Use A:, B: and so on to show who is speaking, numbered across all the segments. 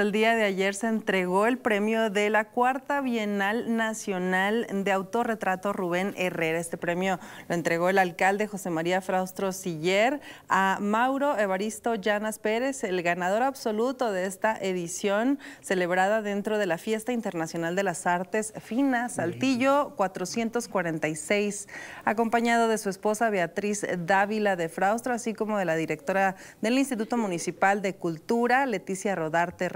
A: El día de ayer se entregó el premio de la cuarta Bienal Nacional de Autorretrato Rubén Herrera. Este premio lo entregó el alcalde José María Fraustro Siller a Mauro Evaristo Llanas Pérez, el ganador absoluto de esta edición celebrada dentro de la Fiesta Internacional de las Artes Finas, Saltillo 446, acompañado de su esposa Beatriz Dávila de Fraustro, así como de la directora del Instituto Municipal de Cultura, Leticia Rodarte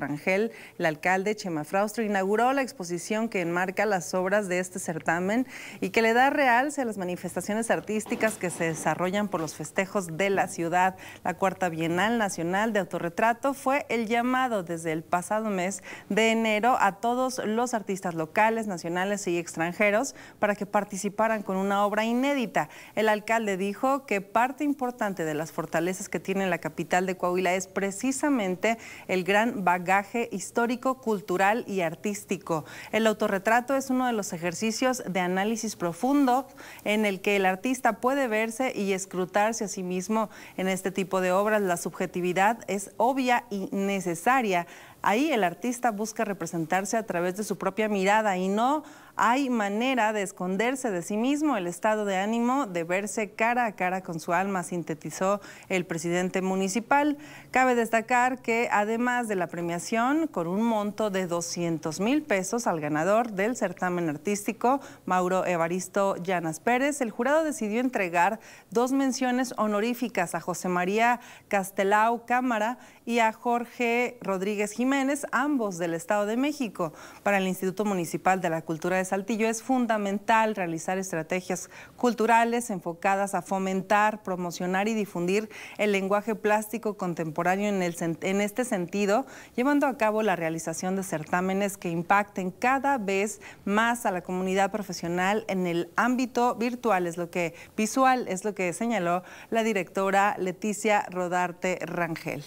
A: el alcalde Chema Fraustro, inauguró la exposición que enmarca las obras de este certamen y que le da realce a las manifestaciones artísticas que se desarrollan por los festejos de la ciudad. La cuarta Bienal Nacional de Autorretrato fue el llamado desde el pasado mes de enero a todos los artistas locales, nacionales y extranjeros para que participaran con una obra inédita. El alcalde dijo que parte importante de las fortalezas que tiene la capital de Coahuila es precisamente el gran bagaje histórico, cultural y artístico. El autorretrato es uno de los ejercicios de análisis profundo en el que el artista puede verse y escrutarse a sí mismo en este tipo de obras. La subjetividad es obvia y necesaria. Ahí el artista busca representarse a través de su propia mirada y no hay manera de esconderse de sí mismo el estado de ánimo, de verse cara a cara con su alma, sintetizó el presidente municipal. Cabe destacar que además de la premiación, con un monto de 200 mil pesos al ganador del certamen artístico, Mauro Evaristo Llanas Pérez, el jurado decidió entregar dos menciones honoríficas a José María Castelao Cámara y a Jorge Rodríguez Jiménez, ambos del Estado de México, para el Instituto Municipal de la Cultura de Saltillo es fundamental realizar estrategias culturales enfocadas a fomentar, promocionar y difundir el lenguaje plástico contemporáneo en, este sentido, llevando a cabo la realización de certámenes que impacten cada vez más a la comunidad profesional en el ámbito virtual, es lo que visual es lo que señaló la directora Leticia Rodarte Rangel.